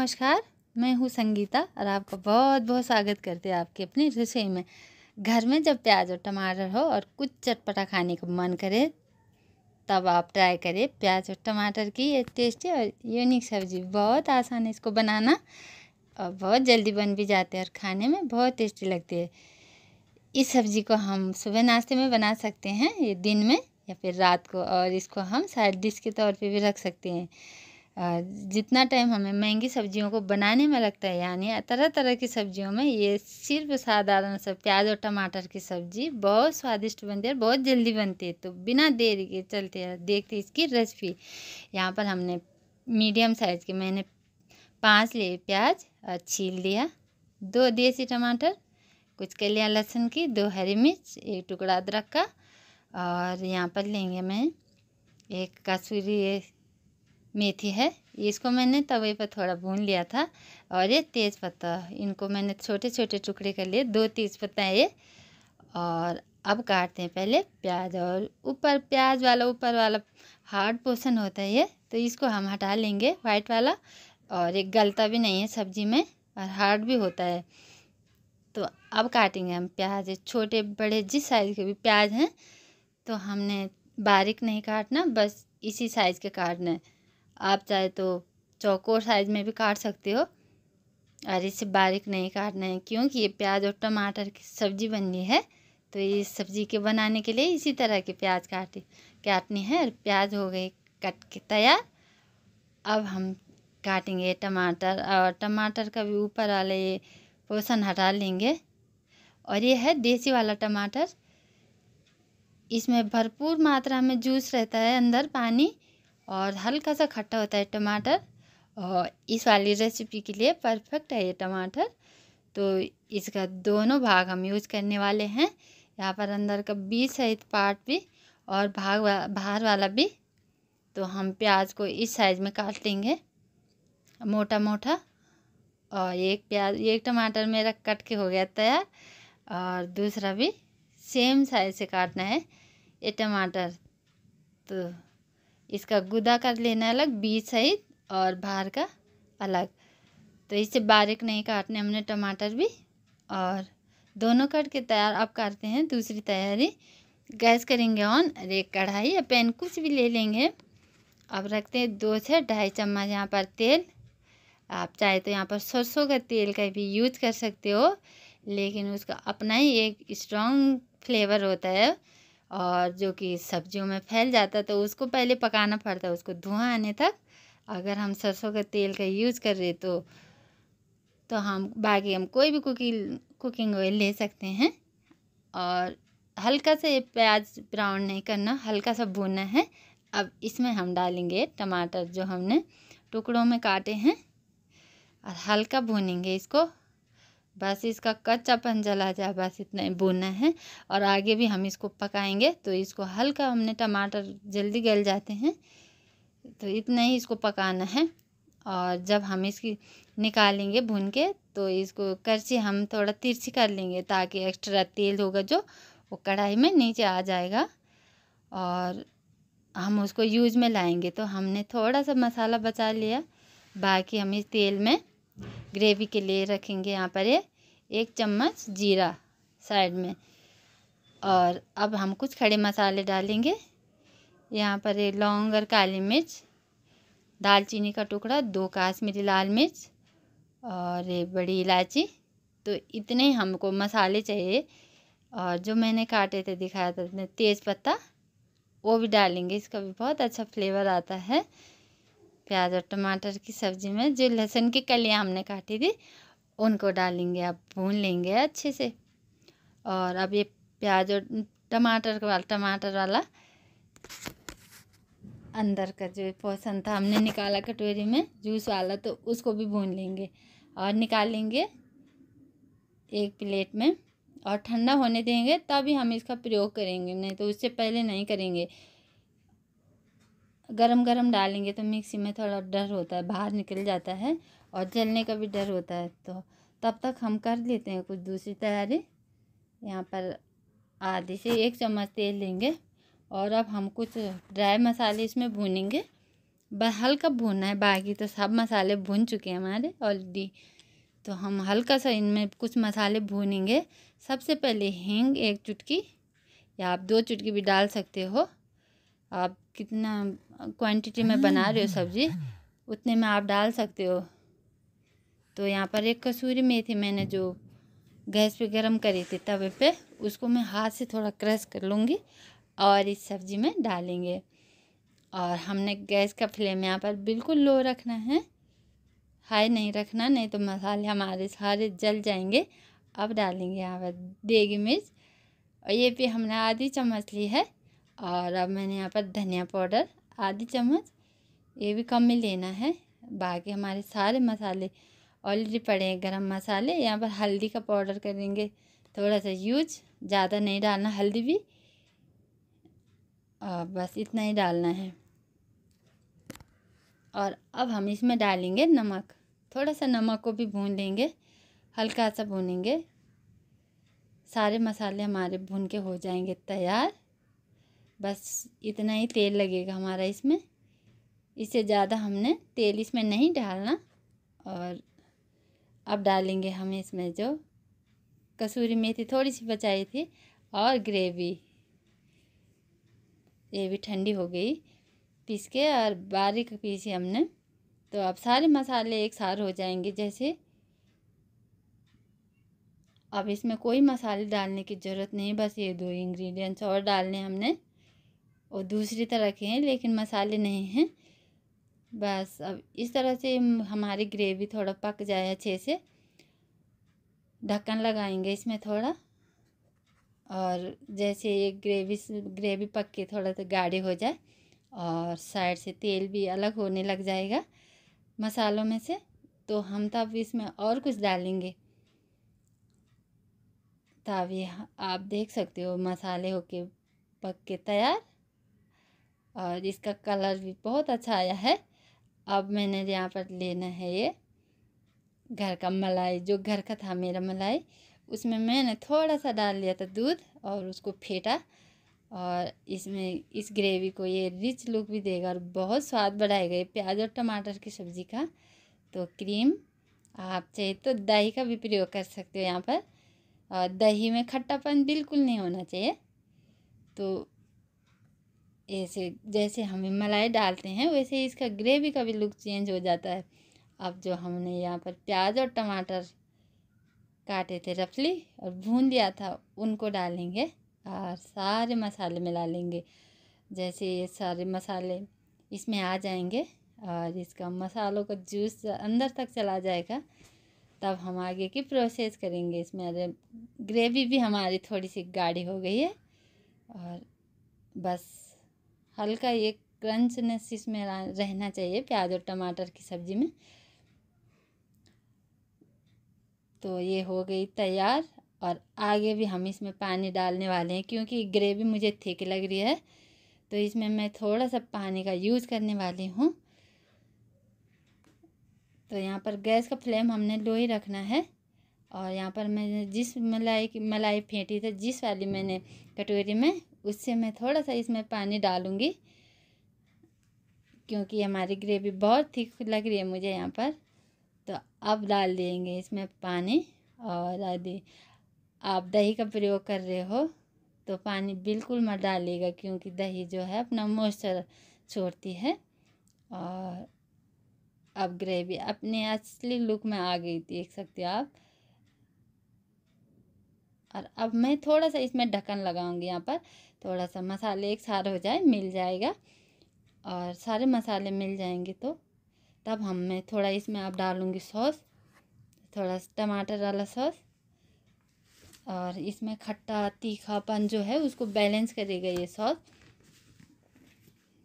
नमस्कार मैं हूँ संगीता और आपका बहुत बहुत स्वागत करते हैं आपके अपनी रसोई में घर में जब प्याज और टमाटर हो और कुछ चटपटा खाने का मन करे तब आप ट्राई करें प्याज और टमाटर की ये टेस्टी और यूनिक सब्ज़ी बहुत आसान है इसको बनाना और बहुत जल्दी बन भी जाते हैं और खाने में बहुत टेस्टी लगती है इस सब्ज़ी को हम सुबह नाश्ते में बना सकते हैं ये दिन में या फिर रात को और इसको हम साइड डिश के तौर पे भी रख सकते हैं जितना टाइम हमें महंगी सब्जियों को बनाने में लगता है यानी तरह तरह की सब्जियों में ये सिर्फ साधारण सब प्याज और टमाटर की सब्जी बहुत स्वादिष्ट बनती है बहुत जल्दी बनती है तो बिना देरी के चलते हैं देखते इसकी रेसिपी यहाँ पर हमने मीडियम साइज़ के मैंने पाँच लिए प्याज और छील लिया दो देसी टमाटर कुछ कलियाँ लहसुन की दो हरी मिर्च एक टुकड़ा अदरक का और यहाँ पर लेंगे मैं एक कसूरी मेथी है इसको मैंने तवे पर थोड़ा भून लिया था और ये तेज़ पत्ता इनको मैंने छोटे छोटे टुकड़े कर लिए दो तेज़ पत्ता है ये और अब काटते हैं पहले प्याज और ऊपर प्याज वाला ऊपर वाला हार्ड पोर्सन होता है ये तो इसको हम हटा लेंगे वाइट वाला और एक गलता भी नहीं है सब्जी में और हार्ड भी होता है तो अब काटेंगे हम प्याज छोटे बड़े जिस साइज़ के भी प्याज हैं तो हमने बारीक नहीं काटना बस इसी साइज़ के काटना है आप चाहे तो चौकोर साइज़ में भी काट सकते हो और इसे बारीक नहीं काटना है क्योंकि ये प्याज और टमाटर की सब्ज़ी बननी है तो ये सब्ज़ी के बनाने के लिए इसी तरह के प्याज काटे काटनी है और प्याज हो गई कट के तैयार अब हम काटेंगे टमाटर और टमाटर का भी ऊपर वाले ये पोषण हटा लेंगे और ये है देसी वाला टमाटर इसमें भरपूर मात्रा में जूस रहता है अंदर पानी और हल्का सा खट्टा होता है टमाटर और इस वाली रेसिपी के लिए परफेक्ट है ये टमाटर तो इसका दोनों भाग हम यूज़ करने वाले हैं यहाँ पर अंदर का बीज सहित पार्ट भी और भाग वा, बाहर वाला भी तो हम प्याज को इस साइज़ में काट लेंगे मोटा मोटा और एक प्याज एक टमाटर मेरा कट के हो गया तैयार और दूसरा भी सेम साइज़ से काटना है ये टमाटर तो इसका गुदा का लेना अलग बीज सहित और बाहर का अलग तो इसे बारीक नहीं काटने हमने टमाटर भी और दोनों कट के तैयार अब करते हैं दूसरी तैयारी गैस करेंगे ऑन और एक कढ़ाई या पैन कुछ भी ले लेंगे अब रखते हैं दो से ढाई चम्मच यहाँ पर तेल आप चाहे तो यहाँ पर सरसों का तेल का भी यूज कर सकते हो लेकिन उसका अपना ही एक स्ट्रॉन्ग फ्लेवर होता है और जो कि सब्जियों में फैल जाता तो उसको पहले पकाना पड़ता है उसको धुआं आने तक अगर हम सरसों के तेल का यूज़ कर रहे तो तो हम बाकी हम कोई भी कुकिंग कुकिंग ऑयल ले सकते हैं और हल्का सा ये प्याज ब्राउन नहीं करना हल्का सा भूनना है अब इसमें हम डालेंगे टमाटर जो हमने टुकड़ों में काटे हैं और हल्का भूनेंगे इसको बस इसका कच्चापन जला जाए बस इतना ही भुनना है और आगे भी हम इसको पकाएंगे तो इसको हल्का हमने टमाटर जल्दी गल जाते हैं तो इतना ही इसको पकाना है और जब हम इसकी निकालेंगे भून के तो इसको करछी हम थोड़ा तिरछी कर लेंगे ताकि एक्स्ट्रा तेल होगा जो वो कढ़ाई में नीचे आ जाएगा और हम उसको यूज में लाएंगे तो हमने थोड़ा सा मसाला बचा लिया बाकी हम इस तेल में ग्रेवी के लिए रखेंगे यहाँ पर ये एक चम्मच जीरा साइड में और अब हम कुछ खड़े मसाले डालेंगे यहाँ पर लौंग और काली मिर्च दालचीनी का टुकड़ा दो काश्मीरी लाल मिर्च और बड़ी इलायची तो इतने हमको मसाले चाहिए और जो मैंने काटे थे दिखाया था तेज़ पत्ता वो भी डालेंगे इसका भी बहुत अच्छा फ्लेवर आता है प्याज और टमाटर की सब्ज़ी में जो लहसुन की कलियाँ हमने काटी थी उनको डालेंगे आप भून लेंगे अच्छे से और अब ये प्याज और टमाटर का वाला टमाटर वाला अंदर का जो पोषण था हमने निकाला कटोरी में जूस वाला तो उसको भी भून लेंगे और निकालेंगे एक प्लेट में और ठंडा होने देंगे तभी हम इसका प्रयोग करेंगे नहीं तो उससे पहले नहीं करेंगे गरम गरम डालेंगे तो मिक्सी में थोड़ा डर होता है बाहर निकल जाता है और जलने का भी डर होता है तो तब तक हम कर लेते हैं कुछ दूसरी तैयारी यहाँ पर आधे से एक चम्मच तेल लेंगे और अब हम कुछ ड्राई मसाले इसमें भूनेंगे बस हल्का भूनना है बाकी तो सब मसाले भून चुके हैं हमारे ऑलरेडी तो हम हल्का सा इनमें कुछ मसाले भूनेंगे सबसे पहले हींग एक चुटकी या आप दो चुटकी भी डाल सकते हो आप कितना क्वांटिटी में बना रहे हो सब्ज़ी उतने में आप डाल सकते हो तो यहाँ पर एक कसूरी मेथी मैंने जो गैस पे गरम करी थी तवे पे उसको मैं हाथ से थोड़ा क्रश कर लूँगी और इस सब्ज़ी में डालेंगे और हमने गैस का फ्लेम यहाँ पर बिल्कुल लो रखना है हाई नहीं रखना नहीं तो मसाले हमारे सारे जल जाएंगे अब डालेंगे यहाँ पर देगी मिर्च और ये भी हमने आधी चम्मच ली है और अब मैंने यहाँ पर धनिया पाउडर आधी चम्मच ये भी कम में लेना है बाकी हमारे सारे मसाले ऑलरेडी पड़े हैं गरम मसाले यहाँ पर हल्दी का पाउडर करेंगे थोड़ा सा यूज ज़्यादा नहीं डालना हल्दी भी और बस इतना ही डालना है और अब हम इसमें डालेंगे नमक थोड़ा सा नमक को भी भून लेंगे हल्का सा भूनेंगे सारे मसाले हमारे भून के हो जाएंगे तैयार बस इतना ही तेल लगेगा हमारा इसमें इससे ज़्यादा हमने तेल इसमें नहीं डालना और अब डालेंगे हम इसमें जो कसूरी मेथी थोड़ी सी बचाई थी और ग्रेवी ये भी ठंडी हो गई पीस के और बारीक पीसी हमने तो अब सारे मसाले एक सार हो जाएंगे जैसे अब इसमें कोई मसाले डालने की ज़रूरत नहीं बस ये दो इंग्रेडिएंट्स और डालने हमने और दूसरी तरह के हैं लेकिन मसाले नहीं हैं बस अब इस तरह से हमारी ग्रेवी थोड़ा पक जाए अच्छे से ढक्कन लगाएंगे इसमें थोड़ा और जैसे ये ग्रेवी ग्रेवी पक के थोड़ा तो गाढ़ी हो जाए और साइड से तेल भी अलग होने लग जाएगा मसालों में से तो हम तब इसमें और कुछ डालेंगे तब ये आप देख सकते हो मसाले होके पक के तैयार और इसका कलर भी बहुत अच्छा आया है अब मैंने यहाँ पर लेना है ये घर का मलाई जो घर का था मेरा मलाई उसमें मैंने थोड़ा सा डाल लिया था दूध और उसको फेंटा और इसमें इस ग्रेवी को ये रिच लुक भी देगा और बहुत स्वाद बढ़ाएगा ये प्याज और टमाटर की सब्ज़ी का तो क्रीम आप चाहिए तो दही का भी प्रयोग कर सकते हो यहाँ पर और दही में खट्टापन बिल्कुल नहीं होना चाहिए तो ऐसे जैसे हम मलाई डालते हैं वैसे ही इसका ग्रेवी का भी लुक चेंज हो जाता है अब जो हमने यहाँ पर प्याज और टमाटर काटे थे रफली और भून दिया था उनको डालेंगे और सारे मसाले मिला लेंगे जैसे ये सारे मसाले इसमें आ जाएंगे और इसका मसालों का जूस अंदर तक चला जाएगा तब हम आगे की प्रोसेस करेंगे इसमें अरे ग्रेवी भी हमारी थोड़ी सी गाढ़ी हो गई है और बस हल्का एक क्रंचनेस इसमें रहना चाहिए प्याज और टमाटर की सब्ज़ी में तो ये हो गई तैयार और आगे भी हम इसमें पानी डालने वाले हैं क्योंकि ग्रेवी मुझे थिक लग रही है तो इसमें मैं थोड़ा सा पानी का यूज़ करने वाली हूँ तो यहाँ पर गैस का फ्लेम हमने लो ही रखना है और यहाँ पर मैंने जिस मलाई की मलाई फेंटी थी जिस वाली मैंने कटोरी में उससे मैं थोड़ा सा इसमें पानी डालूँगी क्योंकि हमारी ग्रेवी बहुत थिक लग रही है मुझे यहाँ पर तो अब डाल देंगे इसमें पानी और यदि आप दही का प्रयोग कर रहे हो तो पानी बिल्कुल मत डालिएगा क्योंकि दही जो है अपना मॉइस्चर छोड़ती है और अब ग्रेवी अपने असली लुक में आ गई थी देख सकते हो आप और अब मैं थोड़ा सा इसमें ढक्कन लगाऊंगी यहाँ पर थोड़ा सा मसाले एक सार हो जाए मिल जाएगा और सारे मसाले मिल जाएंगे तो तब हम मैं थोड़ा इसमें अब डालूँगी सॉस थोड़ा सा टमाटर वाला सॉस और इसमें खट्टा तीखापन जो है उसको बैलेंस करेगा ये सॉस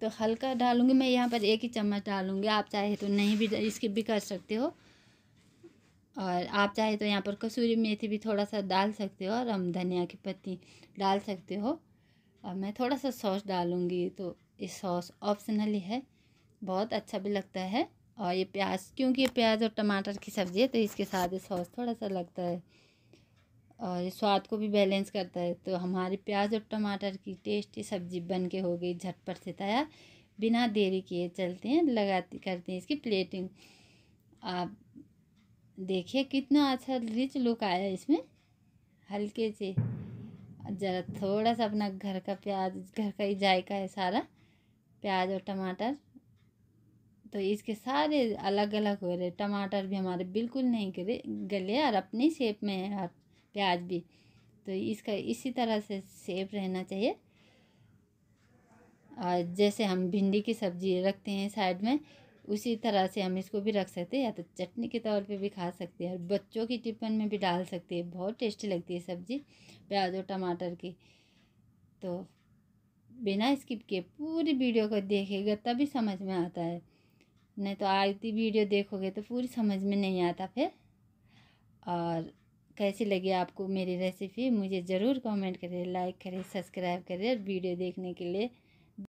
तो हल्का डालूँगी मैं यहाँ पर एक ही चम्मच डालूँगी आप चाहे तो नहीं भी इसकी भी कर सकते हो और आप चाहे तो यहाँ पर कसूरी मेथी भी थोड़ा सा डाल सकते हो और हम धनिया की पत्ती डाल सकते हो और मैं थोड़ा सा सॉस डालूँगी तो ये सॉस ऑप्शनली है बहुत अच्छा भी लगता है और ये प्याज क्योंकि ये प्याज और टमाटर की सब्ज़ी है तो इसके साथ ये सॉस थोड़ा सा लगता है और ये स्वाद को भी बैलेंस करता है तो हमारी प्याज और टमाटर की टेस्टी सब्ज़ी बन के हो गई झटपट से तैयार बिना देरी किए चलते हैं लगाती करते हैं इसकी प्लेटिंग आप देखिए कितना अच्छा रिच लुक आया इसमें हल्के से ज़रा थोड़ा सा अपना घर का प्याज घर का ही जायका है सारा प्याज और टमाटर तो इसके सारे अलग अलग हो रहे टमाटर भी हमारे बिल्कुल नहीं गले गले और अपने शेप में है और प्याज भी तो इसका इसी तरह से शेप रहना चाहिए और जैसे हम भिंडी की सब्ज़ी रखते हैं साइड में उसी तरह से हम इसको भी रख सकते हैं या तो चटनी के तौर पे भी खा सकते हैं और बच्चों की टिफिन में भी डाल सकते हैं बहुत टेस्टी लगती है सब्ज़ी प्याज और टमाटर की तो बिना स्किप किए पूरी वीडियो को देखेगा तभी समझ में आता है नहीं तो आती वीडियो देखोगे तो पूरी समझ में नहीं आता फिर और कैसी लगी आपको मेरी रेसिपी मुझे ज़रूर कमेंट करें लाइक करें सब्सक्राइब करें और वीडियो देखने के लिए